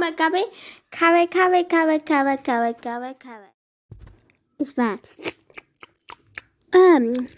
Mugabe. Kawe, kawe, kawe, kawe, kawe, kawe, kawe. It's bad. Um.